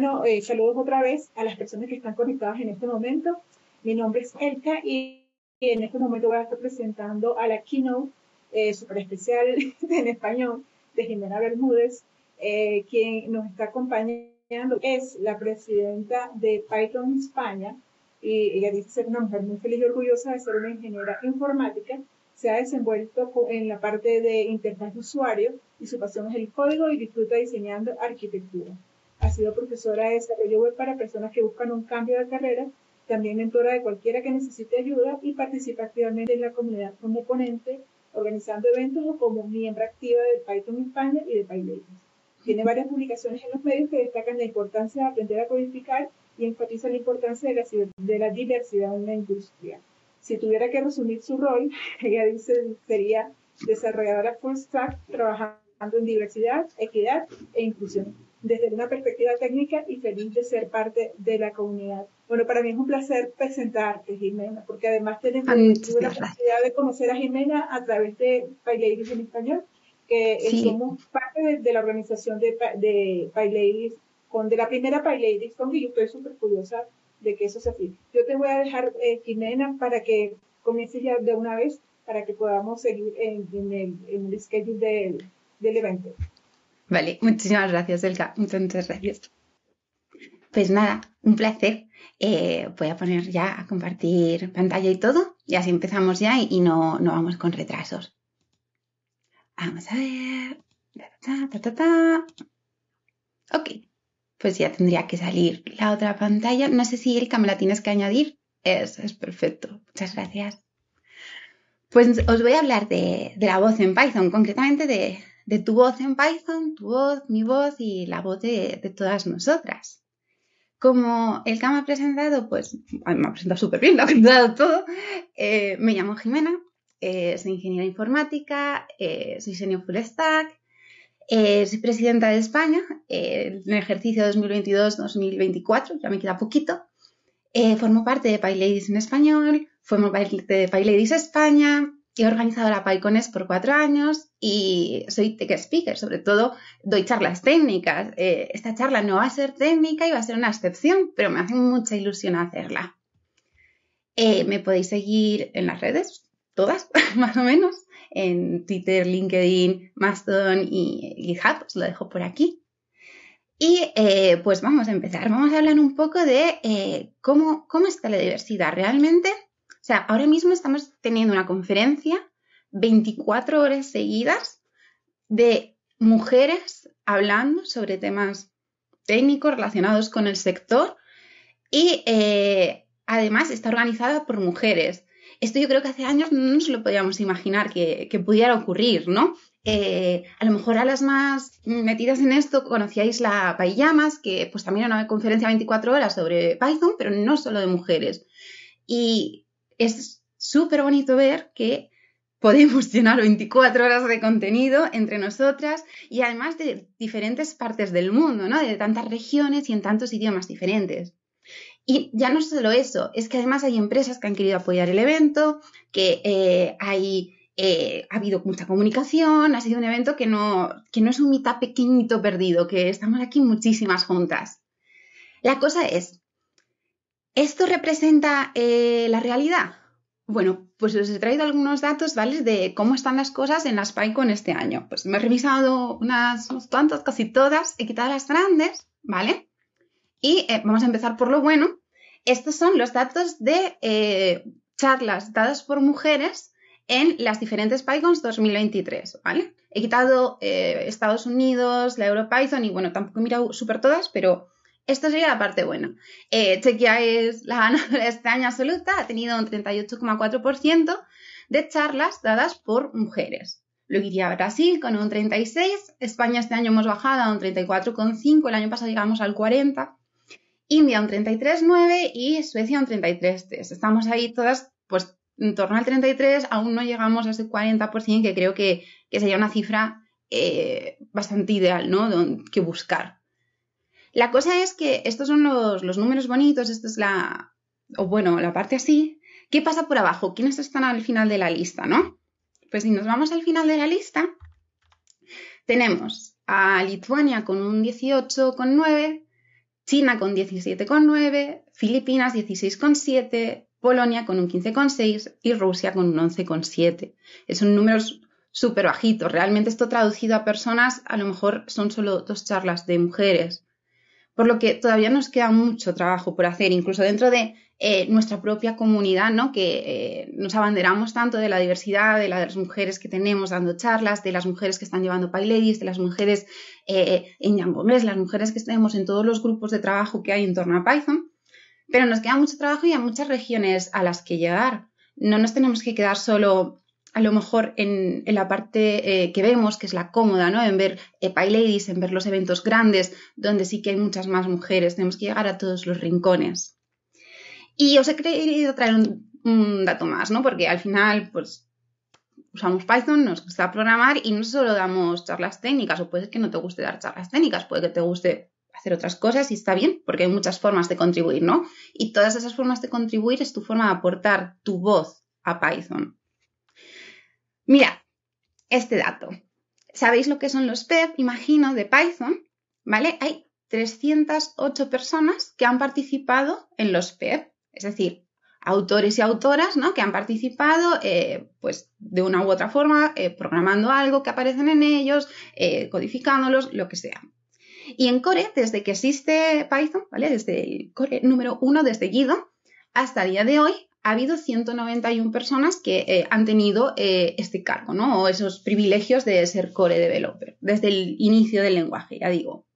bueno, eh, saludos otra vez a las personas que están conectadas en este momento. Mi nombre es Elka y, en este momento voy a estar presentando a la keynote eh, super especial en español de Jimena Bermúdez, eh, quien nos está acompañando. Es la presidenta de Python España y ella dice ser una mujer muy feliz y orgullosa de ser una ingeniera informática se ha desenvuelto en la parte de interfaz de usuario y su pasión es el código y disfruta diseñando arquitectura ha sido profesora de desarrollo web para personas que buscan un cambio de carrera, también mentora de cualquiera que necesite ayuda y participa activamente en la comunidad como ponente, organizando eventos o como miembro activa de Python España y de PyLadies. Tiene varias publicaciones en los medios que destacan la importancia de aprender a codificar y enfatiza la importancia de la, diversidad en la industria. Si tuviera que resumir su rol, ella dice sería desarrolladora full stack trabajando en diversidad, equidad e inclusión desde una perspectiva técnica y feliz de ser parte de la comunidad. Bueno, para mí es un placer presentarte, Jimena, porque además tenemos ah, la posibilidad de conocer a Jimena a través de PyLadies en Español, que eh, somos parte de, la organización de, de con, de la primera PyLadies con que yo estoy súper curiosa de que eso sea así. Yo te voy a dejar, eh, Jimena, para que comiences ya de una vez, para que podamos seguir en, en el, en el schedule del, del evento. Vale, muchísimas gracias, Elka. Muchas gracias. Pues nada, un placer. Eh, voy a poner ya a compartir pantalla y todo. Y así empezamos ya y, no, no, vamos con retrasos. Vamos a ver. ok, pues ya tendría que salir la otra pantalla. No sé si Elka me la tienes que añadir. Eso es perfecto. Muchas gracias. Pues os voy a hablar de, de la voz en Python, concretamente de, de tu voz en Python, tu voz, mi voz y la voz de, todas nosotras. Como el que me ha presentado, pues me ha presentado súper bien, lo ha presentado todo, eh, me llamo Jimena, eh, soy ingeniera informática, eh, soy senior full stack, soy presidenta de España en el ejercicio 2022-2024, ya me queda poquito. formo parte de PyLadies en español, formo parte de PyLadies España, he organizado la PyCones por cuatro años, y soy tech speaker, sobre todo doy charlas técnicas. Eh, esta charla no va a ser técnica y va a ser una excepción, pero me hace mucha ilusión hacerla. Eh, me podéis seguir en las redes, todas más o menos, en Twitter, LinkedIn, Mastodon y GitHub, os lo dejo por aquí. Y eh, pues vamos a empezar, vamos a hablar un poco de cómo, cómo está la diversidad realmente. O sea, ahora mismo estamos teniendo una conferencia 24 horas seguidas de mujeres hablando sobre temas técnicos relacionados con el sector y eh, además está organizada por mujeres. Esto yo creo que hace años no nos lo podíamos imaginar que, pudiera ocurrir, ¿no? Eh, a lo mejor a las más metidas en esto conocíais la payamas que pues también era una conferencia 24 horas sobre Python, pero no solo de mujeres. Y es súper bonito ver que podemos llenar 24 horas de contenido entre nosotras y además de diferentes partes del mundo, ¿no? De tantas regiones y en tantos idiomas diferentes. Y ya no solo eso, es que además hay empresas que han querido apoyar el evento, que eh, hay, eh, ha habido mucha comunicación, ha sido un evento que no, es un mitad pequeñito perdido, que estamos aquí muchísimas juntas. La cosa es, ¿esto representa eh, la realidad? Bueno, pues os he traído algunos datos, ¿vale? De cómo están las cosas en las PyCon este año. Pues me he revisado unas, cuantas, casi todas, he quitado las grandes, ¿vale? Y eh, vamos a empezar por lo bueno. Estos son los datos de eh, charlas dadas por mujeres en las diferentes PyCons 2023, ¿vale? He quitado eh, Estados Unidos, la EuroPython y bueno, tampoco he mirado súper todas, pero esto sería la parte buena. Eh, Chequia es la ganadora de este año absoluta, ha tenido un 38,4% de charlas dadas por mujeres. Lo iría a Brasil con un 36, España este año hemos bajado a un 34,5, el año pasado llegamos al 40, India un 33,9 y Suecia un 33,3. Estamos ahí todas pues en torno al 33, aún no llegamos a ese 40% que creo que, sería una cifra eh, bastante ideal, ¿no? Que buscar. La cosa es que estos son los, números bonitos, esta es la, o bueno, la parte así. ¿Qué pasa por abajo? ¿Quiénes están al final de la lista, no? Pues si nos vamos al final de la lista, tenemos a Lituania con un 18,9, China con 17,9, Filipinas 16,7, Polonia con un 15,6 y Rusia con un 11,7. Son números súper bajitos. Realmente esto traducido a personas, a lo mejor son solo dos charlas de mujeres. Por lo que todavía nos queda mucho trabajo por hacer, incluso dentro de eh, nuestra propia comunidad, ¿no? que eh, nos abanderamos tanto de la diversidad, de, las mujeres que tenemos dando charlas, de las mujeres que están llevando PyLadies, de las mujeres eh, en Django las mujeres que tenemos en todos los grupos de trabajo que hay en torno a Python. Pero nos queda mucho trabajo y hay muchas regiones a las que llegar. No nos tenemos que quedar solo a lo mejor en, la parte eh, que vemos, que es la cómoda, ¿no? En ver eh, PyLadies, en ver los eventos grandes, donde sí que hay muchas más mujeres. Tenemos que llegar a todos los rincones. Y os he querido traer un, dato más, ¿no? Porque al final, pues, usamos Python, nos gusta programar y no solo damos charlas técnicas, o puede que no te guste dar charlas técnicas, puede que te guste hacer otras cosas y está bien, porque hay muchas formas de contribuir, ¿no? Y todas esas formas de contribuir es tu forma de aportar tu voz a Python. Mira, este dato. ¿Sabéis lo que son los PEP, imagino, de Python? ¿Vale? Hay 308 personas que han participado en los PEP, es decir, autores y autoras ¿no? que han participado eh, pues, de una u otra forma, eh, programando algo que aparecen en ellos, eh, codificándolos, lo que sea. Y en Core, desde que existe Python, ¿vale? desde el Core número uno, desde Guido, hasta el día de hoy, ha habido 191 personas que eh, han tenido eh, este cargo, ¿no? O esos privilegios de ser core developer, desde el inicio del lenguaje, ya digo,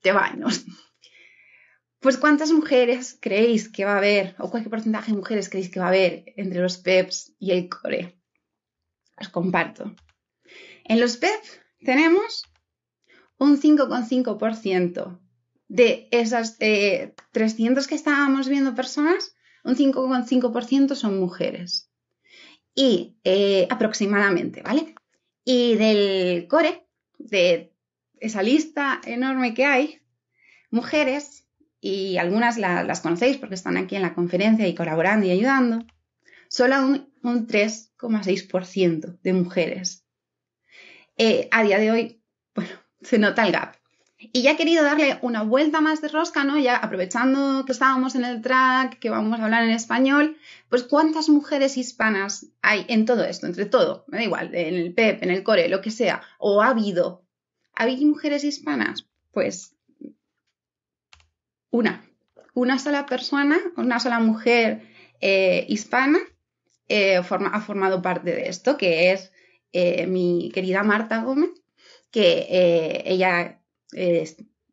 te baños. Pues cuántas mujeres creéis que va a haber, o cualquier porcentaje de mujeres creéis que va a haber entre los PEPs y el core. Os comparto. En los peps tenemos un 5,5% de esas 300 eh, que estábamos viendo personas, un 5,5% son mujeres. Y eh, aproximadamente, ¿vale? Y del core, de esa lista enorme que hay, mujeres, y algunas las conocéis porque están aquí en la conferencia y colaborando y ayudando, solo un, un 3,6% de mujeres. Eh, a día de hoy, bueno, se nota el gap. Y ya he querido darle una vuelta más de rosca, ¿no? Ya aprovechando que estábamos en el track, que vamos a hablar en español, pues cuántas mujeres hispanas hay en todo esto, entre todo, me da igual, en el PEP, e en el CORE, lo que sea, o ha habido. habido mujeres hispanas? Pues una, una sola persona, una sola mujer eh, hispana eh, ha formado parte de esto, que es eh, mi querida Marta Gómez, que ella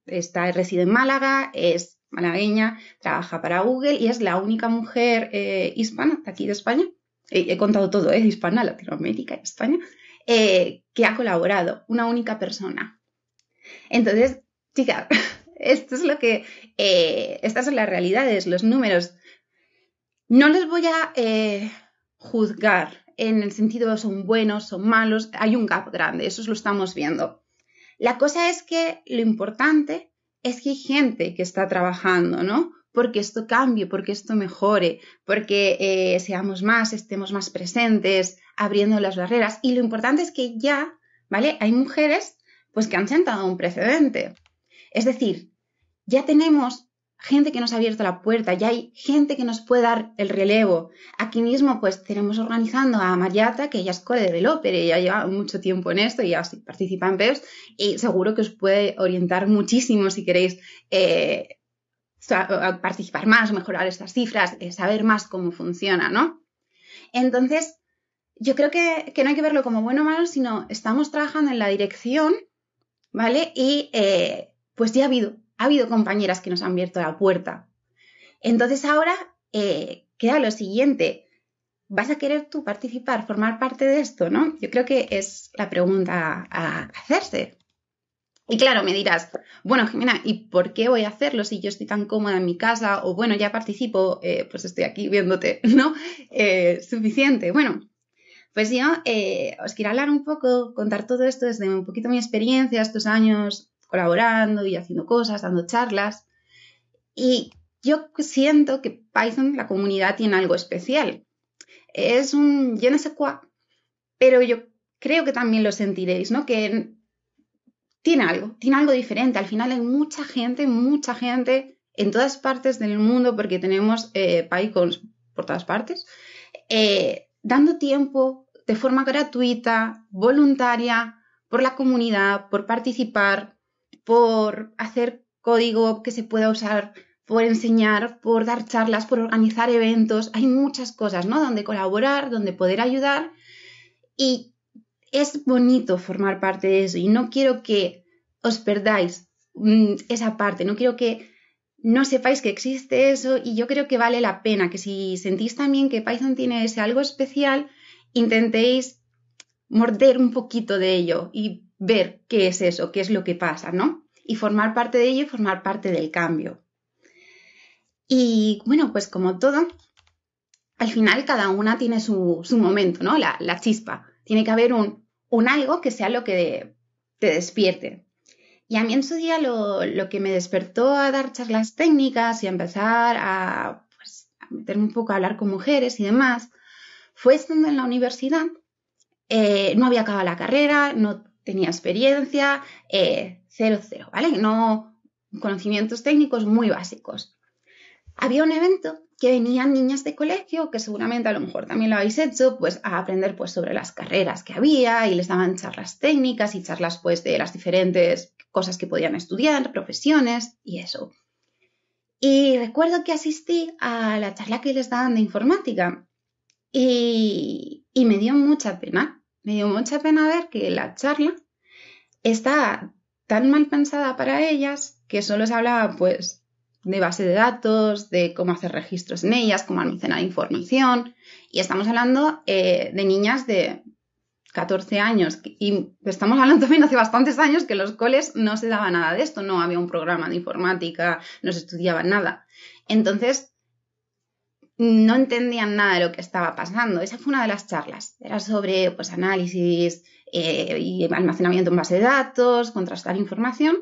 está, reside en Málaga, es malagueña, trabaja para Google y es la única mujer eh, hispana de aquí de España. He, eh, he contado todo, es eh, hispana, Latinoamérica, España, que ha colaborado, una única persona. Entonces, chicas, esto es lo que, estas son las realidades, los números. No les voy a juzgar en el sentido de son buenos, son malos, hay un gap grande, eso lo estamos viendo. La cosa es que lo importante es que hay gente que está trabajando, ¿no? Porque esto cambie, porque esto mejore, porque eh, seamos más, estemos más presentes, abriendo las barreras. Y lo importante es que ya, ¿vale? Hay mujeres pues que han sentado un precedente. Es decir, ya tenemos gente que nos ha abierto la puerta, ya hay gente que nos puede dar el relevo. Aquí mismo pues tenemos organizando a Mariata, que ella es core de pero ya lleva mucho tiempo en esto y ya participa en PEPS y seguro que os puede orientar muchísimo si queréis eh, participar más, mejorar estas cifras, eh, saber más cómo funciona, ¿no? Entonces, yo creo que, no hay que verlo como bueno o malo, sino estamos trabajando en la dirección, ¿vale? Y eh, pues ya ha habido ha habido compañeras que nos han abierto la puerta. Entonces ahora eh, queda lo siguiente. ¿Vas a querer tú participar, formar parte de esto? ¿no? Yo creo que es la pregunta a hacerse. Y claro, me dirás, bueno, Jimena, ¿y por qué voy a hacerlo si yo estoy tan cómoda en mi casa? O bueno, ya participo, eh, pues estoy aquí viéndote, ¿no? Eh, suficiente. Bueno, pues yo os quiero hablar un poco, contar todo esto desde un poquito mi experiencia, estos años colaborando y haciendo cosas, dando charlas. Y yo siento que Python, la comunidad, tiene algo especial. Es un yo no sé cuá, pero yo creo que también lo sentiréis, ¿no? Que tiene algo, tiene algo diferente. Al final hay mucha gente, mucha gente en todas partes del mundo, porque tenemos eh, PyCons por todas partes, eh, dando tiempo de forma gratuita, voluntaria, por la comunidad, por participar por hacer código que se pueda usar, por enseñar, por dar charlas, por organizar eventos. Hay muchas cosas, ¿no? Donde colaborar, donde poder ayudar. Y es bonito formar parte de eso. Y no quiero que os perdáis mm, esa parte. No quiero que no sepáis que existe eso. Y yo creo que vale la pena que si sentís también que Python tiene ese algo especial, intentéis morder un poquito de ello y ver qué es eso, qué es lo que pasa, ¿no? Y formar parte de ello y formar parte del cambio. Y bueno, pues como todo, al final cada una tiene su, momento, ¿no? La, chispa. Tiene que haber un, un algo que sea lo que te despierte. Y a mí en su día lo, que me despertó a dar charlas técnicas y a empezar a, pues, meterme un poco a hablar con mujeres y demás, fue estando en la universidad. Eh, no había acabado la carrera, no tenía experiencia, eh, cero, cero, ¿vale? No conocimientos técnicos muy básicos. Había un evento que venían niñas de colegio, que seguramente a lo mejor también lo habéis hecho, pues a aprender pues sobre las carreras que había y les daban charlas técnicas y charlas pues de las diferentes cosas que podían estudiar, profesiones y eso. Y recuerdo que asistí a la charla que les daban de informática y, y me dio mucha pena me dio mucha pena ver que la charla está tan mal pensada para ellas que solo se hablaba pues de base de datos, de cómo hacer registros en ellas, cómo almacenar información. Y estamos hablando eh, de niñas de 14 años. Y estamos hablando también hace bastantes años que los coles no se daba nada de esto, no había un programa de informática, no se estudiaba nada. Entonces, no entendían nada de lo que estaba pasando. Esa fue una de las charlas. Era sobre pues, análisis eh, y almacenamiento en base de datos, contrastar información.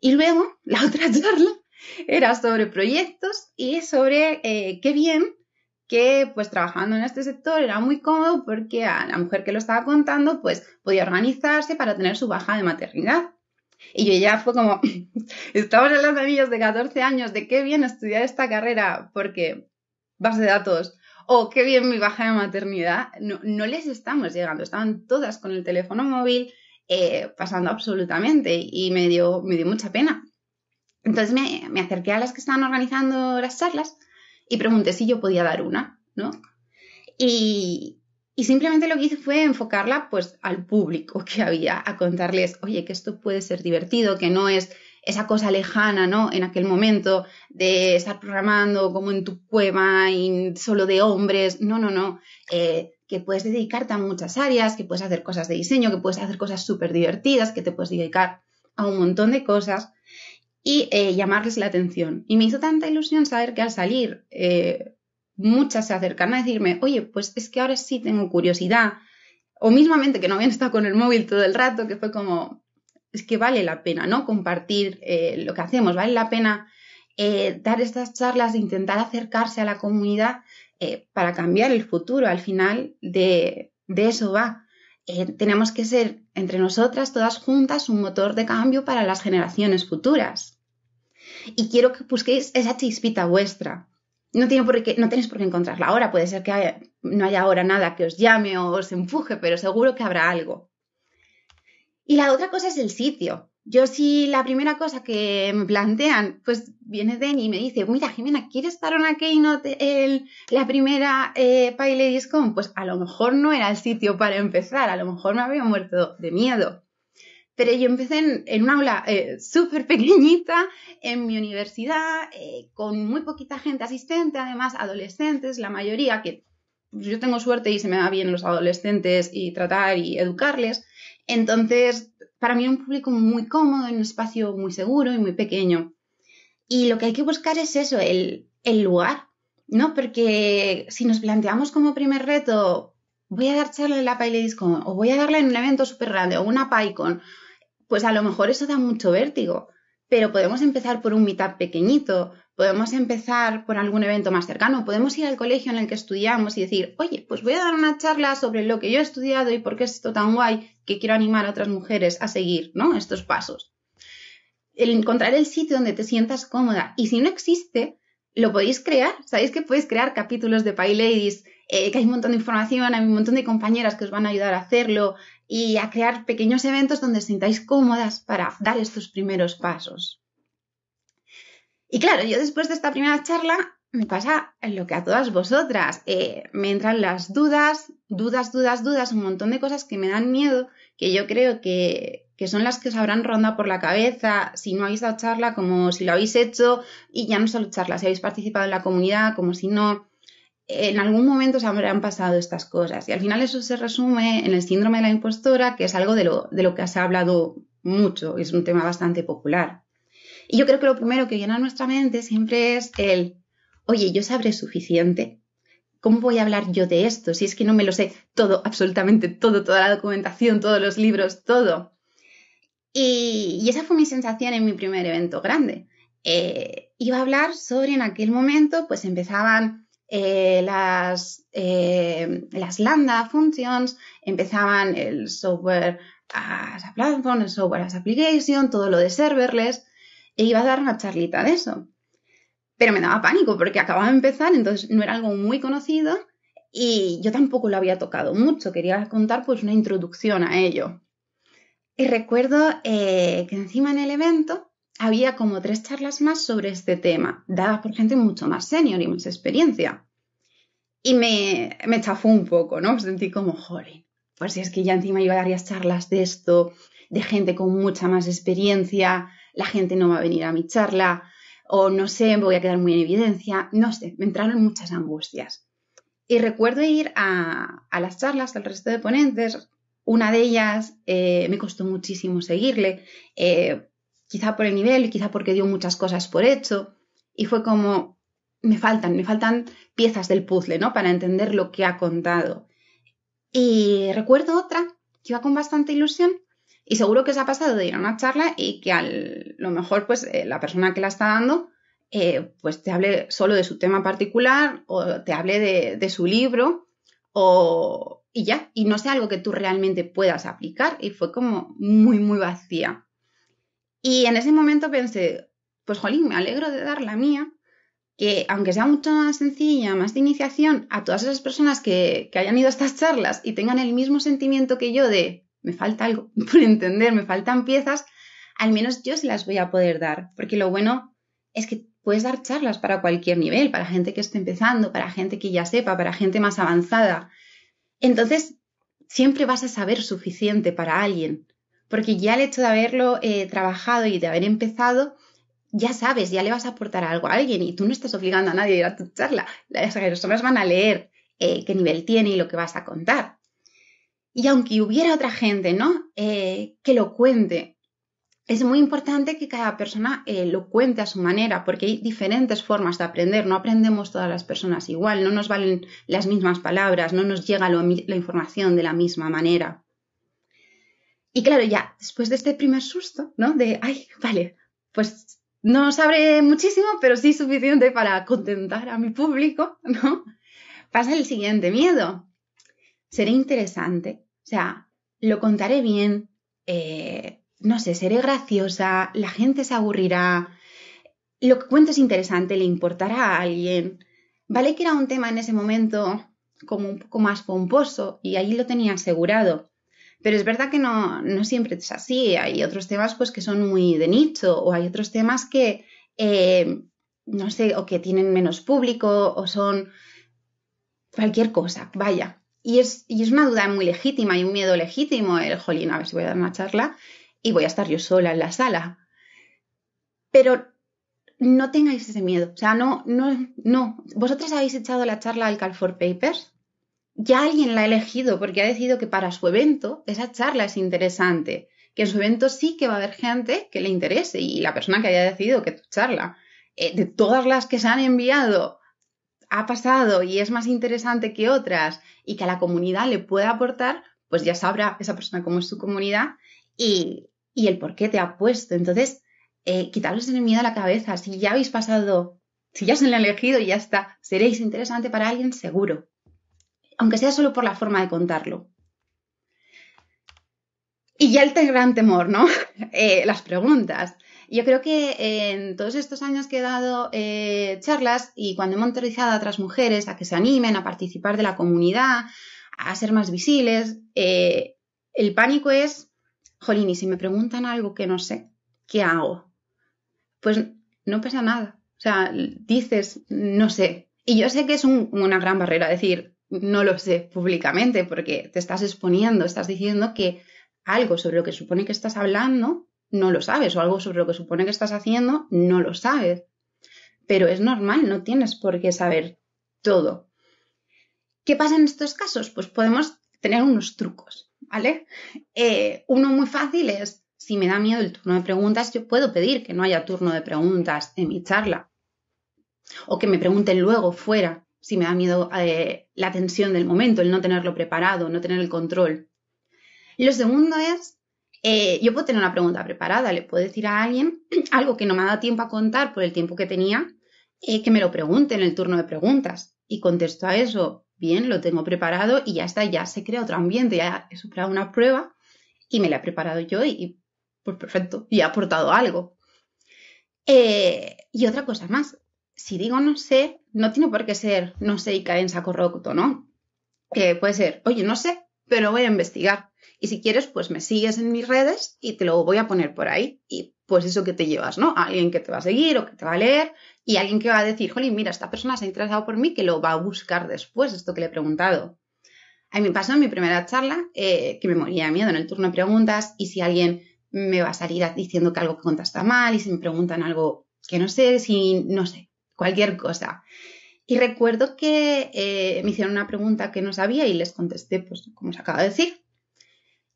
Y luego la otra charla era sobre proyectos y sobre eh, qué bien que pues trabajando en este sector era muy cómodo porque a la mujer que lo estaba contando pues podía organizarse para tener su baja de maternidad. Y yo ya fue como, estamos en las anillos de 14 años, de qué bien estudiar esta carrera porque base de datos, o oh, qué bien mi baja de maternidad, no, les estamos llegando. Estaban todas con el teléfono móvil eh, pasando absolutamente y me dio, mucha pena. Entonces me, acerqué a las que estaban organizando las charlas y pregunté si yo podía dar una, ¿no? Y, y simplemente lo que hice fue enfocarla pues al público que había, a contarles, oye, que esto puede ser divertido, que no es esa cosa lejana, ¿no? En aquel momento de estar programando como en tu cueva y solo de hombres, no, no, no, eh, que puedes dedicarte a muchas áreas, que puedes hacer cosas de diseño, que puedes hacer cosas súper divertidas, que te puedes dedicar a un montón de cosas y eh, llamarles la atención. Y me hizo tanta ilusión saber que al salir eh, muchas se acercan a decirme, oye, pues es que ahora sí tengo curiosidad, o mismamente que no habían estado con el móvil todo el rato, que fue como, es que vale la pena, ¿no? Compartir eh, lo que hacemos, vale la pena eh, dar estas charlas, intentar acercarse a la comunidad eh, para cambiar el futuro. Al final de, eso va. tenemos que ser entre nosotras, todas juntas, un motor de cambio para las generaciones futuras. Y quiero que busquéis esa chispita vuestra. No, tiene por qué, no tenéis por qué encontrarla ahora, puede ser que no haya ahora nada que os llame o os empuje, pero seguro que habrá algo. Y la otra cosa es el sitio. Yo si la primera cosa que me plantean, pues viene Denny y me dice, mira Jimena, ¿quieres estar en te el, la primera eh, Pay Con? Pues a lo mejor no era el sitio para empezar, a lo mejor me había muerto de miedo. Pero yo empecé en, un aula eh, súper pequeñita, en mi universidad, eh, con muy poquita gente asistente, además adolescentes, la mayoría que pues, yo tengo suerte y se me da bien los adolescentes y tratar y educarles entonces, para mí es un público muy cómodo, en un espacio muy seguro y muy pequeño. Y lo que hay que buscar es eso, el, lugar, ¿no? Porque si nos planteamos como primer reto, voy a dar charla en la PyLadiesCon o voy a darla en un evento súper grande o una PyCon, pues a lo mejor eso da mucho vértigo, pero podemos empezar por un meetup pequeñito, Podemos empezar por algún evento más cercano, podemos ir al colegio en el que estudiamos y decir, oye, pues voy a dar una charla sobre lo que yo he estudiado y por qué es esto tan guay que quiero animar a otras mujeres a seguir ¿no? estos pasos. El encontrar el sitio donde te sientas cómoda. Y si no existe, lo podéis crear. Sabéis que podéis crear capítulos de Pay Ladies, eh, que hay un montón de información, hay un montón de compañeras que os van a ayudar a hacerlo y a crear pequeños eventos donde os sintáis cómodas para dar estos primeros pasos. Y claro, yo después de esta primera charla me pasa lo que a todas vosotras. Eh, me entran las dudas, dudas, dudas, dudas, un montón de cosas que me dan miedo, que yo creo que, son las que os habrán rondado por la cabeza si no habéis dado charla, como si lo habéis hecho, y ya no solo charla, si habéis participado en la comunidad, como si no. En algún momento se habrán pasado estas cosas. Y al final eso se resume en el síndrome de la impostora, que es algo de lo, de lo que se ha hablado mucho, es un tema bastante popular. Y yo creo que lo primero que llena nuestra mente siempre es el, oye, yo sabré suficiente. ¿Cómo voy a hablar yo de esto si es que no me lo sé todo, absolutamente todo, toda la documentación, todos los libros, todo? Y, esa fue mi sensación en mi primer evento grande. Eh, iba a hablar sobre en aquel momento, pues empezaban eh, las, eh, las Lambda Functions, empezaban el software as a platform, el software as application, todo lo de serverless e iba a dar una charlita de eso. Pero me daba pánico porque acababa de empezar, entonces no era algo muy conocido y yo tampoco lo había tocado mucho, quería contar pues una introducción a ello. Y recuerdo eh, que encima en el evento había como tres charlas más sobre este tema, dadas por gente mucho más senior y más experiencia. Y me, me chafó un poco, ¿no? Me sentí como, jolín, pues si es que ya encima iba a dar varias charlas de esto, de gente con mucha más experiencia, la gente no va a venir a mi charla, o no sé, me voy a quedar muy en evidencia, no sé, me entraron muchas angustias. Y recuerdo ir a, las charlas del resto de ponentes, una de ellas eh, me costó muchísimo seguirle, eh, quizá por el nivel, y quizá porque dio muchas cosas por hecho, y fue como, me faltan, me faltan piezas del puzzle, ¿no? Para entender lo que ha contado. Y recuerdo otra que iba con bastante ilusión, y seguro que os ha pasado de ir a una charla y que a lo mejor pues eh, la persona que la está dando eh, pues te hable solo de su tema particular o te hable de, su libro o, y ya, y no sea algo que tú realmente puedas aplicar y fue como muy, muy vacía. Y en ese momento pensé, pues jolín, me alegro de dar la mía, que aunque sea mucho más sencilla, más de iniciación, a todas esas personas que hayan ido a estas charlas y tengan el mismo sentimiento que yo de, me falta algo por entender, me faltan piezas, al menos yo se las voy a poder dar, porque lo bueno es que puedes dar charlas para cualquier nivel, para gente que esté empezando, para gente que ya sepa, para gente más avanzada. Entonces, siempre vas a saber suficiente para alguien, porque ya el hecho de haberlo eh, trabajado y de haber empezado, ya sabes, ya le vas a aportar algo a alguien y tú no estás obligando a nadie a ir a tu charla. Las personas van a leer eh, qué nivel tiene y lo que vas a contar y aunque hubiera otra gente, ¿no? Eh, que lo cuente. Es muy importante que cada persona eh, lo cuente a su manera, porque hay diferentes formas de aprender. No aprendemos todas las personas igual, no nos valen las mismas palabras, no nos llega la información de la misma manera. Y claro, ya después de este primer susto, ¿no? De, ay, vale, pues no sabré muchísimo, pero sí suficiente para contentar a mi público, ¿no? Pasa el siguiente miedo. ¿Seré interesante? O sea, lo contaré bien, eh, no sé, seré graciosa, la gente se aburrirá, lo que cuento es interesante, le importará a alguien. Vale que era un tema en ese momento como un poco más pomposo y ahí lo tenía asegurado. Pero es verdad que no, no siempre es así. Hay otros temas pues que son muy de nicho o hay otros temas que, eh, no sé, o que tienen menos público o son cualquier cosa, vaya. Y es, una duda muy legítima y un miedo legítimo el, jolín, a ver si voy a dar una charla y voy a estar yo sola en la sala. Pero no tengáis ese miedo. O sea, no, no, no. Vosotros habéis echado la charla al Call for Papers. Ya alguien la ha elegido porque ha decidido que para su evento esa charla es interesante. Que en su evento sí que va a haber gente que le interese y la persona que haya decidido que tu charla, eh, de todas las que se han enviado, ha pasado y es más interesante que otras y que a la comunidad le pueda aportar, pues ya sabrá esa persona cómo es su comunidad y, y el por qué te ha puesto. Entonces, eh, quitarles en el miedo a la cabeza. Si ya habéis pasado, si ya se han elegido y ya está, seréis interesante para alguien seguro. Aunque sea solo por la forma de contarlo. Y ya el gran temor, ¿no? Eh, las preguntas. Yo creo que en todos estos años que he dado eh, charlas y cuando he monitorizado a otras mujeres a que se animen a participar de la comunidad, a ser más visibles, eh, el pánico es, jolín, y si me preguntan algo que no sé, ¿qué hago? Pues no pasa nada. O sea, dices, no sé. Y yo sé que es una gran barrera decir, no lo sé públicamente, porque te estás exponiendo, estás diciendo que algo sobre lo que supone que estás hablando no lo sabes o algo sobre lo que supone que estás haciendo no lo sabes. Pero es normal, no tienes por qué saber todo. ¿Qué pasa en estos casos? Pues podemos tener unos trucos, ¿vale? Eh, uno muy fácil es, si me da miedo el turno de preguntas, yo puedo pedir que no haya turno de preguntas en mi charla. O que me pregunten luego fuera, si me da miedo eh, la tensión del momento, el no tenerlo preparado, no tener el control. Lo segundo es eh, yo puedo tener una pregunta preparada, le puedo decir a alguien algo que no me ha dado tiempo a contar por el tiempo que tenía, eh, que me lo pregunte en el turno de preguntas y contesto a eso, bien, lo tengo preparado y ya está, ya se crea otro ambiente, ya he superado una prueba y me la he preparado yo y, pues perfecto, y he aportado algo. Eh, y otra cosa más, si digo no sé, no tiene por qué ser no sé y caer en saco roto, ¿no? puede ser, oye, no sé, pero voy a investigar y si quieres, pues me sigues en mis redes y te lo voy a poner por ahí. Y pues eso que te llevas, ¿no? Alguien que te va a seguir o que te va a leer y alguien que va a decir, jolín, mira, esta persona se ha interesado por mí, que lo va a buscar después, esto que le he preguntado. A mí me pasó en mi primera charla eh, que me moría de miedo en el turno de preguntas y si alguien me va a salir diciendo que algo que contesta mal y si me preguntan algo que no sé, si no sé, cualquier cosa. Y recuerdo que eh, me hicieron una pregunta que no sabía y les contesté, pues como os acaba de decir,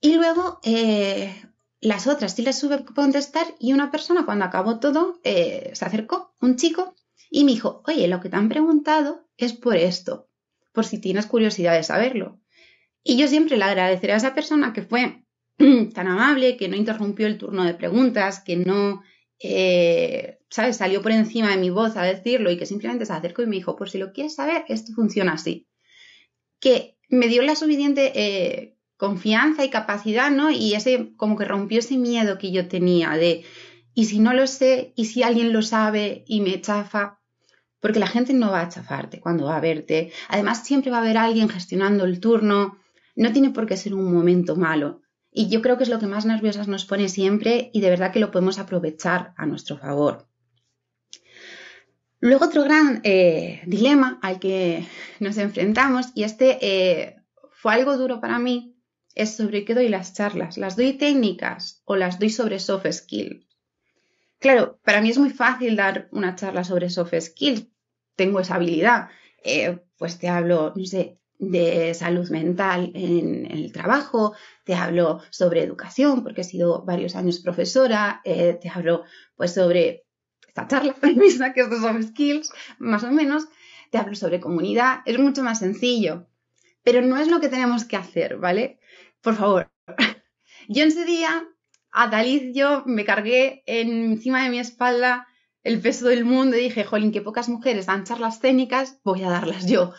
y luego eh, las otras sí las sube contestar y una persona cuando acabó todo eh, se acercó, un chico, y me dijo, oye, lo que te han preguntado es por esto, por si tienes curiosidad de saberlo. Y yo siempre le agradeceré a esa persona que fue tan amable, que no interrumpió el turno de preguntas, que no, eh, ¿sabes?, salió por encima de mi voz a decirlo y que simplemente se acercó y me dijo, por si lo quieres saber, esto funciona así. Que me dio la suficiente confianza y capacidad, ¿no? Y ese, como que rompió ese miedo que yo tenía de, ¿y si no lo sé? ¿Y si alguien lo sabe y me chafa? Porque la gente no va a chafarte cuando va a verte. Además, siempre va a haber alguien gestionando el turno. No tiene por qué ser un momento malo. Y yo creo que es lo que más nerviosas nos pone siempre y de verdad que lo podemos aprovechar a nuestro favor. Luego otro gran eh, dilema al que nos enfrentamos, y este eh, fue algo duro para mí, es sobre qué doy las charlas. ¿Las doy técnicas o las doy sobre soft skills? Claro, para mí es muy fácil dar una charla sobre soft skills. Tengo esa habilidad. Eh, pues te hablo, no sé, de salud mental en, el trabajo, te hablo sobre educación, porque he sido varios años profesora, eh, te hablo pues sobre esta charla permiso, que es de soft skills, más o menos, te hablo sobre comunidad, es mucho más sencillo, pero no es lo que tenemos que hacer, ¿vale? por favor. Yo en ese día, a Taliz, yo me cargué encima de mi espalda el peso del mundo y dije, jolín, que pocas mujeres dan charlas técnicas, voy a darlas yo.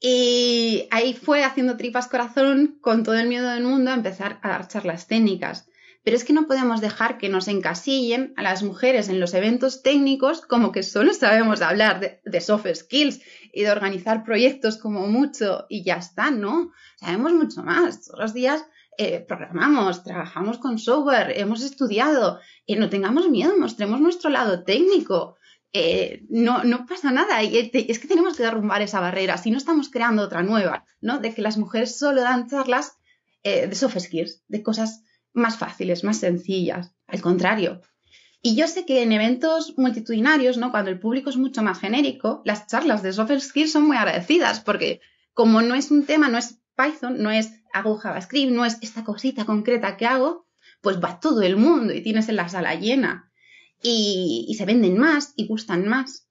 Y ahí fue haciendo tripas corazón con todo el miedo del mundo a empezar a dar charlas técnicas. Pero es que no podemos dejar que nos encasillen a las mujeres en los eventos técnicos como que solo sabemos hablar de soft skills y de organizar proyectos como mucho y ya está, ¿no? sabemos mucho más. Todos los días eh, programamos, trabajamos con software, hemos estudiado, y no tengamos miedo, mostremos nuestro lado técnico. Eh, no, no, pasa nada. Y es que tenemos que derrumbar esa barrera, si no estamos creando otra nueva, ¿no? De que las mujeres solo dan charlas eh, de soft skills, de cosas más fáciles, más sencillas. Al contrario. Y yo sé que en eventos multitudinarios, ¿no? Cuando el público es mucho más genérico, las charlas de soft skills son muy agradecidas porque como no es un tema, no es Python, no es hago JavaScript, no es esta cosita concreta que hago, pues va todo el mundo y tienes en la sala llena y, se venden más y gustan más.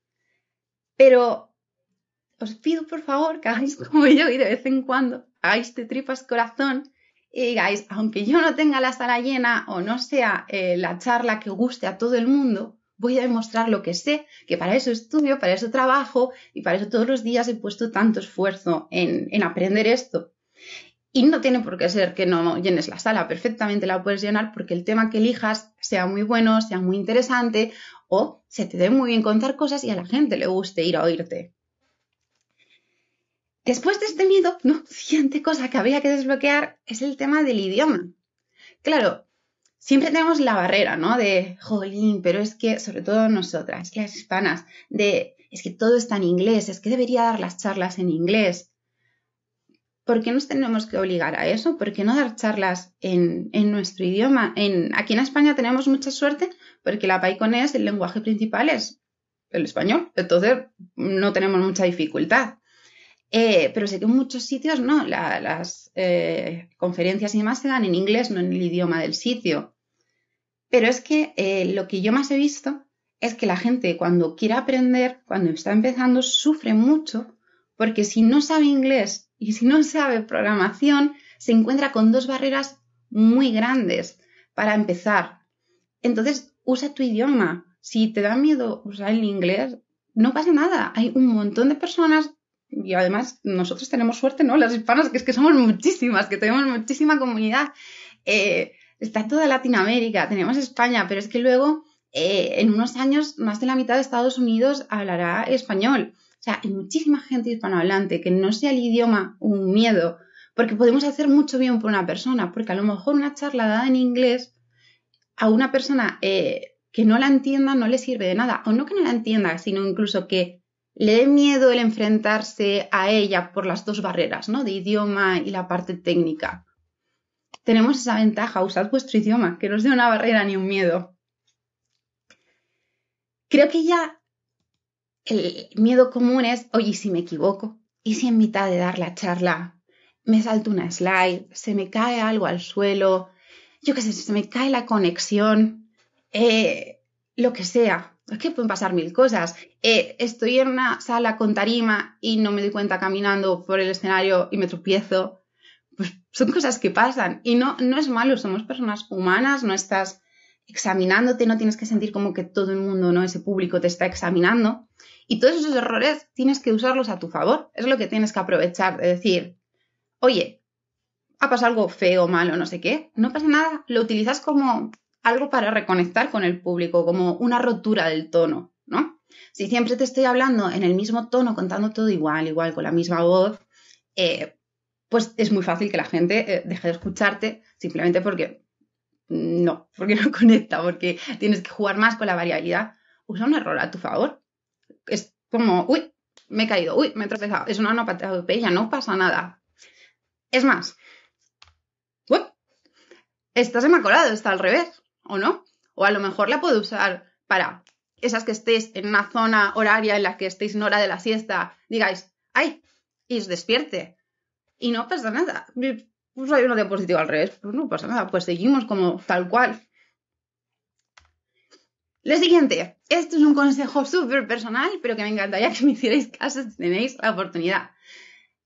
Pero os pido por favor que hagáis pues como yo y de vez en cuando hagáis de tripas corazón y digáis, aunque yo no tenga la sala llena o no sea eh, la charla que guste a todo el mundo, voy a demostrar lo que sé, que para eso estudio, para eso trabajo y para eso todos los días he puesto tanto esfuerzo en aprender esto. Y no tiene por qué ser que no llenes la sala, perfectamente la puedes llenar porque el tema que elijas sea muy bueno, sea muy interesante o se te dé muy bien contar cosas y a la gente le guste ir a oírte. Después de este miedo, no, siguiente cosa que había que desbloquear es el tema del idioma. Claro, siempre tenemos la barrera, ¿no? De, jolín, pero es que, sobre todo nosotras, las hispanas, de, es que todo está en inglés, es que debería dar las charlas en inglés. ¿por qué nos tenemos que obligar a eso? ¿Por qué no dar charlas en, nuestro idioma? En, aquí en España tenemos mucha suerte porque la es el lenguaje principal es el español, entonces no tenemos mucha dificultad. Eh, pero sé que en muchos sitios no, las eh, conferencias y demás se dan en inglés, no en el idioma del sitio. Pero es que eh, lo que yo más he visto es que la gente cuando quiere aprender, cuando está empezando, sufre mucho porque si no sabe inglés y si no sabe programación, se encuentra con dos barreras muy grandes para empezar. Entonces, usa tu idioma. Si te da miedo usar el inglés, no pasa nada. Hay un montón de personas y además nosotros tenemos suerte, ¿no? Las hispanas, que es que somos muchísimas, que tenemos muchísima comunidad. Eh, está toda Latinoamérica, tenemos España, pero es que luego eh, en unos años más de la mitad de Estados Unidos hablará español. O sea, hay muchísima gente hispanohablante que no sea el idioma un miedo, porque podemos hacer mucho bien por una persona, porque a lo mejor una charla dada en inglés a una persona eh, que no la entienda no le sirve de nada, o no que no la entienda, sino incluso que le dé miedo el enfrentarse a ella por las dos barreras, ¿no? De idioma y la parte técnica. Tenemos esa ventaja, usad vuestro idioma, que no os dé una barrera ni un miedo. Creo que ya el miedo común es, oye, si me equivoco, y si en mitad de dar la charla me salto una slide, se me cae algo al suelo, yo qué sé, se me cae la conexión, eh, lo que sea. Es que pueden pasar mil cosas. Eh, estoy en una sala con tarima y no me doy cuenta caminando por el escenario y me tropiezo. Pues son cosas que pasan y no, no es malo, somos personas humanas, no estás examinándote, no tienes que sentir como que todo el mundo, ¿no? Ese público te está examinando. Y todos esos errores tienes que usarlos a tu favor, es lo que tienes que aprovechar, de decir, oye, ha pasado algo feo, malo, no sé qué, no pasa nada, lo utilizas como algo para reconectar con el público, como una rotura del tono, ¿no? Si siempre te estoy hablando en el mismo tono, contando todo igual, igual, con la misma voz, eh, pues es muy fácil que la gente eh, deje de escucharte simplemente porque no, porque no conecta, porque tienes que jugar más con la variabilidad. Usa un error a tu favor es como, uy, me he caído, uy, me he tropezado. Es una onomatopeya, no pasa nada. Es más, estás emacolado, está al revés, ¿o no? O a lo mejor la puedo usar para esas que estéis en una zona horaria en la que estéis en hora de la siesta, digáis, ¡ay! Y os despierte. Y no pasa nada. Pues hay una diapositiva al revés, pues no pasa nada, pues seguimos como tal cual. Lo siguiente, esto es un consejo súper personal, pero que me encantaría que me hicierais caso si tenéis la oportunidad.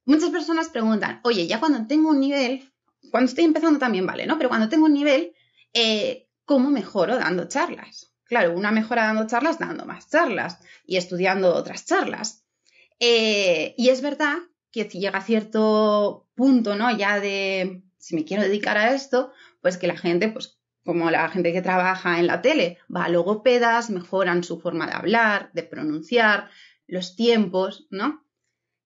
Muchas personas preguntan, oye, ya cuando tengo un nivel, cuando estoy empezando también vale, ¿no? Pero cuando tengo un nivel, eh, ¿cómo mejoro dando charlas? Claro, una mejora dando charlas, dando más charlas y estudiando otras charlas. Eh, y es verdad que si llega a cierto punto, ¿no? Ya de, si me quiero dedicar a esto, pues que la gente, pues como la gente que trabaja en la tele, va a logopedas, mejoran su forma de hablar, de pronunciar, los tiempos, ¿no?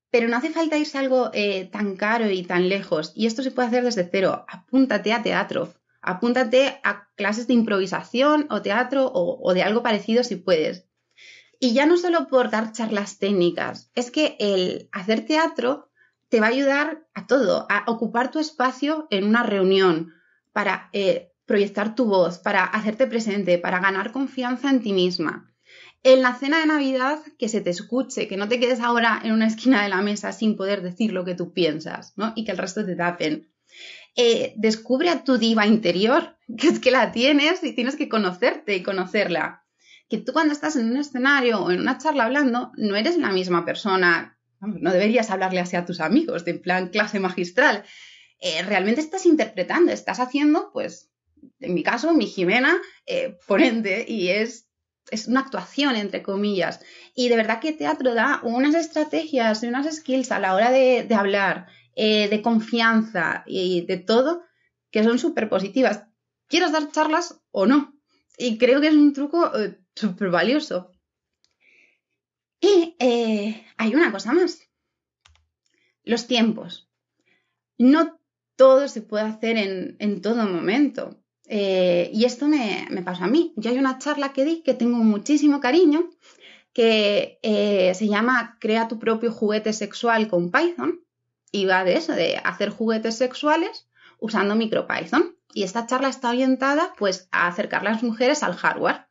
Pero no hace falta irse a algo eh, tan caro y tan lejos. Y esto se puede hacer desde cero. Apúntate a teatro. Apúntate a clases de improvisación o teatro o, de algo parecido si puedes. Y ya no solo por dar charlas técnicas, es que el hacer teatro te va a ayudar a todo, a ocupar tu espacio en una reunión para eh, proyectar tu voz, para hacerte presente, para ganar confianza en ti misma. En la cena de Navidad, que se te escuche, que no te quedes ahora en una esquina de la mesa sin poder decir lo que tú piensas, ¿no? Y que el resto te tapen. Eh, descubre a tu diva interior, que es que la tienes y tienes que conocerte y conocerla. Que tú cuando estás en un escenario o en una charla hablando, no eres la misma persona. No deberías hablarle así a tus amigos, de plan clase magistral. Eh, realmente estás interpretando, estás haciendo pues en mi caso, mi Jimena, eh, por y es, una actuación, entre comillas. Y de verdad que teatro da unas estrategias y unas skills a la hora de, hablar, eh, de confianza y de todo, que son súper positivas. ¿Quieres dar charlas o no. Y creo que es un truco eh, súper valioso. Y eh, hay una cosa más. Los tiempos. No todo se puede hacer en, todo momento. Eh, y esto me, me, pasó a mí. Yo hay una charla que di que tengo muchísimo cariño, que eh, se llama Crea tu propio juguete sexual con Python, y va de eso, de hacer juguetes sexuales usando MicroPython. Y esta charla está orientada pues, a acercar a las mujeres al hardware.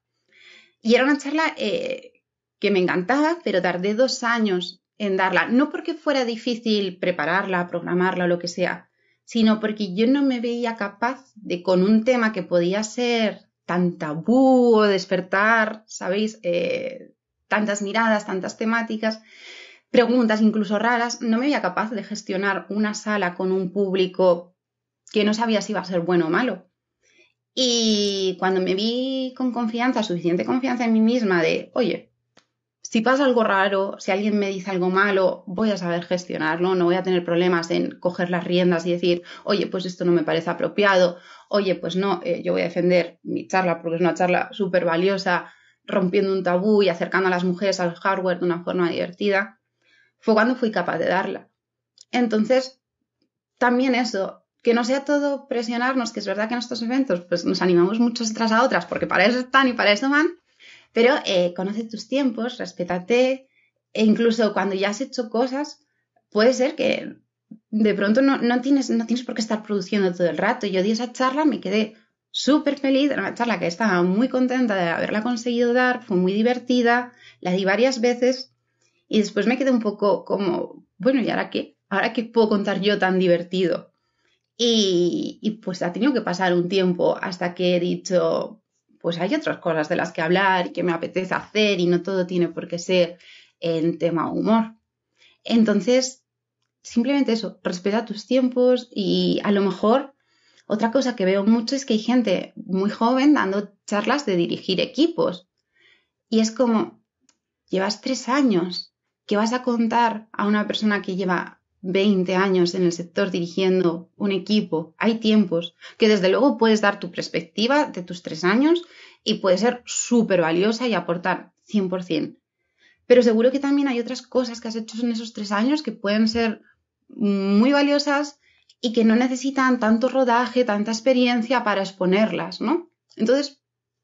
Y era una charla eh, que me encantaba, pero tardé dos años en darla, no porque fuera difícil prepararla, programarla o lo que sea, sino porque yo no me veía capaz de con un tema que podía ser tan tabú o despertar, ¿sabéis? Eh, tantas miradas, tantas temáticas, preguntas incluso raras, no me veía capaz de gestionar una sala con un público que no sabía si iba a ser bueno o malo. Y cuando me vi con confianza, suficiente confianza en mí misma de, oye, si pasa algo raro, si alguien me dice algo malo, voy a saber gestionarlo, no voy a tener problemas en coger las riendas y decir, oye, pues esto no me parece apropiado, oye, pues no, eh, yo voy a defender mi charla porque es una charla súper valiosa, rompiendo un tabú y acercando a las mujeres al hardware de una forma divertida, fue cuando fui capaz de darla. Entonces, también eso, que no sea todo presionarnos, que es verdad que en estos eventos pues nos animamos muchas otras a otras, porque para eso están y para eso van, pero eh, conoce tus tiempos, respétate e incluso cuando ya has hecho cosas, puede ser que de pronto no, tienes, no tienes por qué estar produciendo todo el rato. Yo di esa charla, me quedé súper feliz, era una charla que estaba muy contenta de haberla conseguido dar, fue muy divertida, la di varias veces y después me quedé un poco como, bueno, ¿y ahora qué? ¿Ahora qué puedo contar yo tan divertido? y, pues ha tenido que pasar un tiempo hasta que he dicho, pues hay otras cosas de las que hablar y que me apetece hacer y no todo tiene por qué ser en tema humor. Entonces, simplemente eso, respeta tus tiempos y a lo mejor otra cosa que veo mucho es que hay gente muy joven dando charlas de dirigir equipos. Y es como, llevas tres años, que vas a contar a una persona que lleva 20 años en el sector dirigiendo un equipo, hay tiempos que desde luego puedes dar tu perspectiva de tus tres años y puede ser súper valiosa y aportar 100%. Pero seguro que también hay otras cosas que has hecho en esos tres años que pueden ser muy valiosas y que no necesitan tanto rodaje, tanta experiencia para exponerlas, ¿no? Entonces,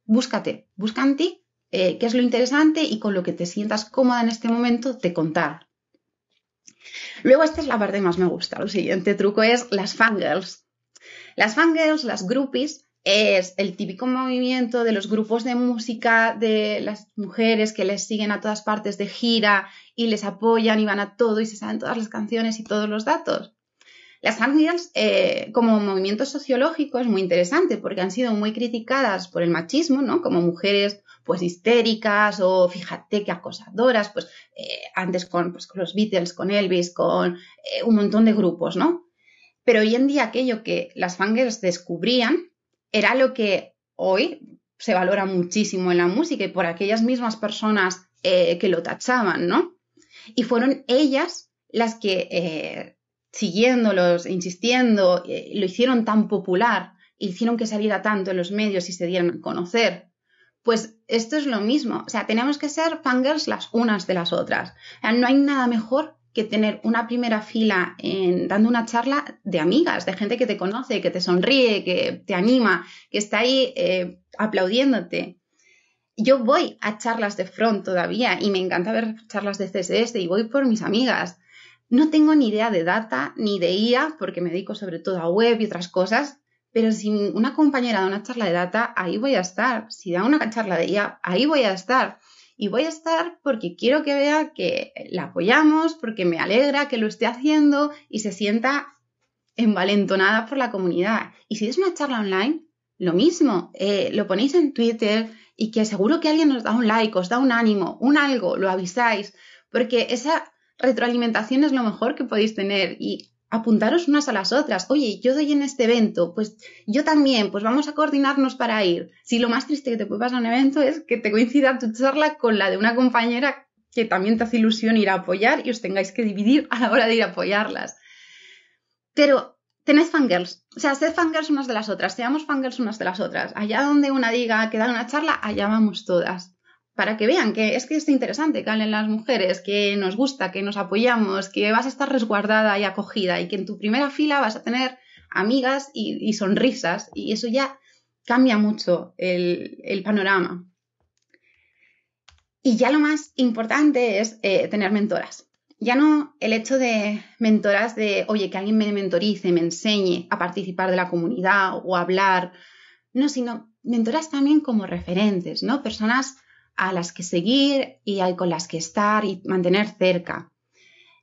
búscate, busca en ti eh, qué es lo interesante y con lo que te sientas cómoda en este momento te contar. Luego, esta es la parte que más me gusta. El siguiente truco es las fangirls. Las fangirls, las groupies, es el típico movimiento de los grupos de música de las mujeres que les siguen a todas partes de gira y les apoyan y van a todo y se saben todas las canciones y todos los datos. Las fangirls eh, como movimiento sociológico es muy interesante porque han sido muy criticadas por el machismo, ¿no? Como mujeres pues histéricas o fíjate que acosadoras, pues eh, antes pues, con, los Beatles, con Elvis, con eh, un montón de grupos, ¿no? Pero hoy en día aquello que las fangirls descubrían era lo que hoy se valora muchísimo en la música y por aquellas mismas personas eh, que lo tachaban, ¿no? Y fueron ellas las que siguiéndolos, insistiendo, lo hicieron tan popular, hicieron que saliera tanto en los medios y se dieran a conocer pues esto es lo mismo. O sea, tenemos que ser fangirls las unas de las otras. no hay nada mejor que tener una primera fila en, dando una charla de amigas, de gente que te conoce, que te sonríe, que te anima, que está ahí eh, aplaudiéndote. Yo voy a charlas de front todavía y me encanta ver charlas de CSS y voy por mis amigas. No tengo ni idea de data ni de IA porque me dedico sobre todo a web y otras cosas, pero si una compañera da una charla de data, ahí voy a estar. Si da una charla de IA, ahí voy a estar. Y voy a estar porque quiero que vea que la apoyamos, porque me alegra que lo esté haciendo y se sienta envalentonada por la comunidad. Y si es una charla online, lo mismo. Eh, lo ponéis en Twitter y que seguro que alguien os da un like, os da un ánimo, un algo, lo avisáis, porque esa retroalimentación es lo mejor que podéis tener y apuntaros unas a las otras. Oye, yo doy en este evento, pues yo también, pues vamos a coordinarnos para ir. Si lo más triste que te puede pasar a un evento es que te coincida tu charla con la de una compañera que también te hace ilusión ir a apoyar y os tengáis que dividir a la hora de ir a apoyarlas. Pero tened fangirls, o sea, sed fangirls unas de las otras, seamos fangirls unas de las otras. Allá donde una diga ah, que da una charla, allá vamos todas para que vean que es que es interesante que hablen las mujeres, que nos gusta, que nos apoyamos, que vas a estar resguardada y acogida y que en tu primera fila vas a tener amigas y, sonrisas y eso ya cambia mucho el, panorama. Y ya lo más importante es eh, tener mentoras. Ya no el hecho de mentoras de, oye, que alguien me mentorice, me enseñe a participar de la comunidad o a hablar, no, sino mentoras también como referentes, ¿no? Personas a las que seguir y hay con las que estar y mantener cerca.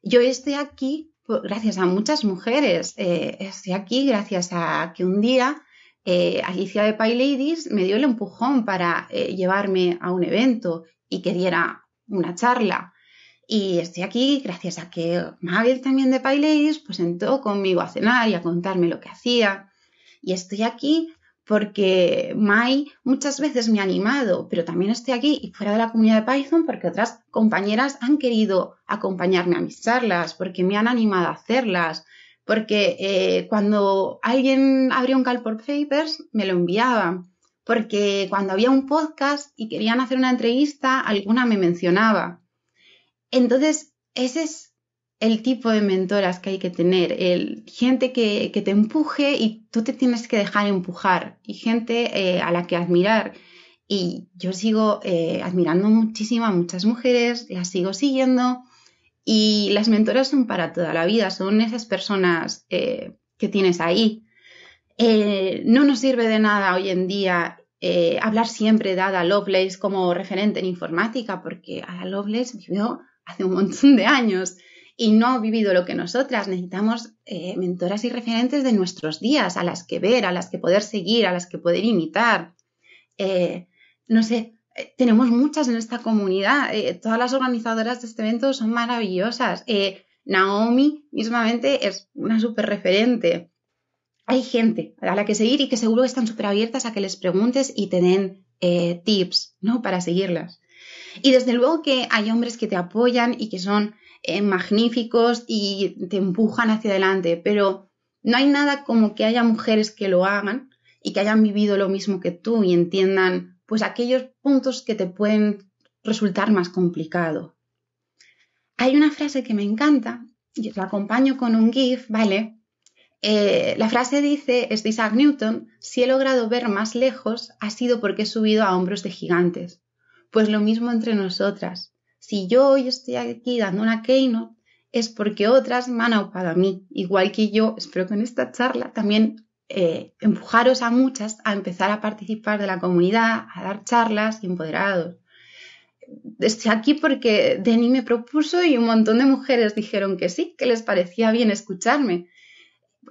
Yo estoy aquí pues, gracias a muchas mujeres, eh, estoy aquí gracias a que un día eh, Alicia de Pay Ladies me dio el empujón para eh, llevarme a un evento y que diera una charla. Y estoy aquí gracias a que Mabel también de Pay Ladies pues sentó conmigo a cenar y a contarme lo que hacía. Y estoy aquí porque Mai muchas veces me ha animado, pero también estoy aquí y fuera de la comunidad de Python porque otras compañeras han querido acompañarme a mis charlas, porque me han animado a hacerlas, porque eh, cuando alguien abrió un call por papers me lo enviaba, porque cuando había un podcast y querían hacer una entrevista alguna me mencionaba. Entonces, ese es el tipo de mentoras que hay que tener, el, gente que, te empuje y tú te tienes que dejar empujar y gente eh, a la que admirar. Y yo sigo eh, admirando muchísimo a muchas mujeres, las sigo siguiendo y las mentoras son para toda la vida, son esas personas eh, que tienes ahí. no nos sirve de nada hoy en día hablar siempre de Ada Lovelace como referente en informática, porque Ada Lovelace vivió hace un montón de años y no ha vivido lo que nosotras. Necesitamos eh, mentoras y referentes de nuestros días, a las que ver, a las que poder seguir, a las que poder imitar. Eh, no sé, eh, tenemos muchas en esta comunidad. todas las organizadoras de este evento son maravillosas. Naomi mismamente es una súper referente. Hay gente a la que seguir y que seguro están súper abiertas a que les preguntes y te den tips, ¿no? Para seguirlas. Y desde luego que hay hombres que te apoyan y que son eh, magníficos y te empujan hacia adelante, pero no hay nada como que haya mujeres que lo hagan y que hayan vivido lo mismo que tú y entiendan pues aquellos puntos que te pueden resultar más complicado. Hay una frase que me encanta, y la acompaño con un GIF, ¿vale? Eh, la frase dice, es de Isaac Newton, si he logrado ver más lejos ha sido porque he subido a hombros de gigantes. Pues lo mismo entre nosotras. Si yo hoy estoy aquí dando una keynote, es porque otras me han aupado a mí. Igual que yo, espero que en esta charla también eh, empujaros a muchas a empezar a participar de la comunidad, a dar charlas y empoderados. Estoy aquí porque Denny me propuso y un montón de mujeres dijeron que sí, que les parecía bien escucharme.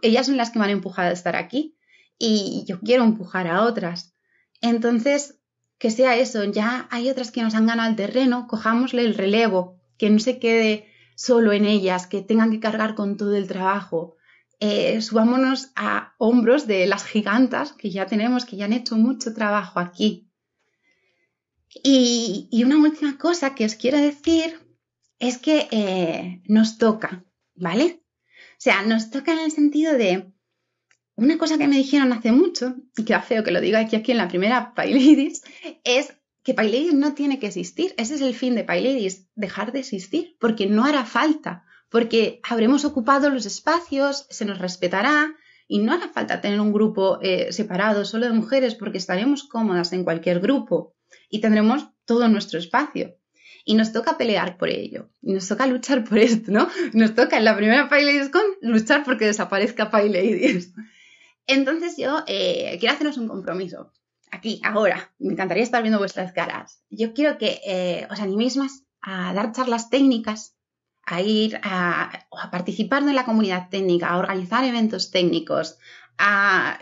Ellas son las que me han empujado a estar aquí y yo quiero empujar a otras. Entonces, que sea eso, ya hay otras que nos han ganado el terreno, cojámosle el relevo, que no se quede solo en ellas, que tengan que cargar con todo el trabajo. Eh, subámonos a hombros de las gigantas que ya tenemos, que ya han hecho mucho trabajo aquí. Y, una última cosa que os quiero decir es que eh, nos toca, ¿vale? O sea, nos toca en el sentido de una cosa que me dijeron hace mucho, y que feo que lo diga aquí, aquí en la primera PyLadies, es que PyLadies no tiene que existir. Ese es el fin de PyLadies, dejar de existir, porque no hará falta, porque habremos ocupado los espacios, se nos respetará y no hará falta tener un grupo eh, separado solo de mujeres, porque estaremos cómodas en cualquier grupo y tendremos todo nuestro espacio. Y nos toca pelear por ello, y nos toca luchar por esto, ¿no? Nos toca en la primera PyLadies con luchar porque desaparezca PyLadies. Entonces yo eh, quiero hacernos un compromiso. Aquí, ahora. Me encantaría estar viendo vuestras caras. Yo quiero que eh, os animéis más a dar charlas técnicas, a ir a, participar en la comunidad técnica, a organizar eventos técnicos, a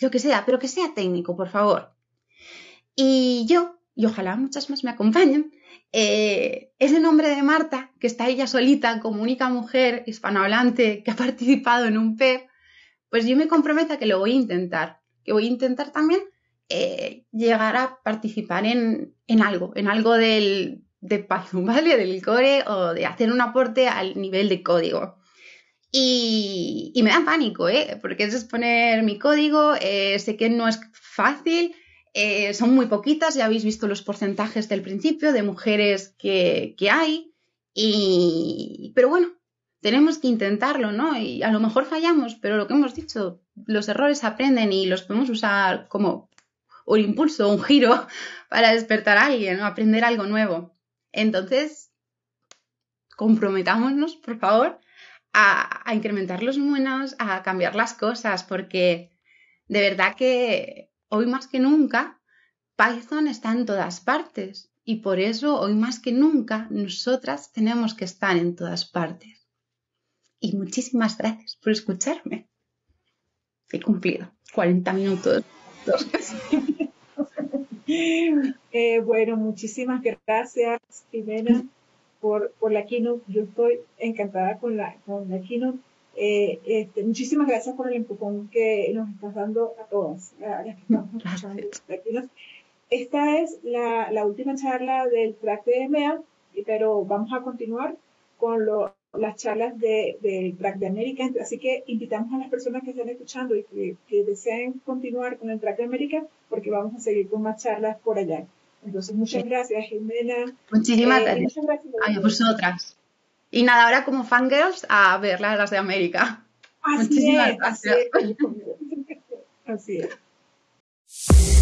lo que sea, pero que sea técnico, por favor. Y yo, y ojalá muchas más me acompañen, eh, ese es el nombre de Marta, que está ella solita como única mujer hispanohablante que ha participado en un PEP e pues yo me comprometo a que lo voy a intentar, que voy a intentar también eh, llegar a participar en, algo, en algo del, de Python, ¿vale? Del core o de hacer un aporte al nivel de código. Y, me da pánico, ¿eh? Porque es poner mi código, eh, sé que no es fácil, eh, son muy poquitas, ya habéis visto los porcentajes del principio de mujeres que, que hay, y, pero bueno, tenemos que intentarlo, ¿no? Y a lo mejor fallamos, pero lo que hemos dicho, los errores aprenden y los podemos usar como un impulso, un giro para despertar a alguien, o aprender algo nuevo. Entonces, comprometámonos, por favor, a, incrementar los buenos, a cambiar las cosas, porque de verdad que hoy más que nunca Python está en todas partes y por eso hoy más que nunca nosotras tenemos que estar en todas partes y muchísimas gracias por escucharme. He cumplido 40 minutos. Eh, bueno, muchísimas gracias, Jimena, por, por la keynote. Yo estoy encantada con la, con keynote. Eh, este, muchísimas gracias por el empujón que nos estás dando a todas Esta es la, la última charla del track de EMEA, pero vamos a continuar con lo, las charlas de, del track de América. Así que invitamos a las personas que estén escuchando y que, deseen continuar con el track de América, porque vamos a seguir con más charlas por allá. Entonces, muchas gracias, Jimena. Muchísimas eh, gracias. A vosotras. Pues y nada, ahora como fangirls, a ver las de América. Así muchísimas gracias. Así es. Así es.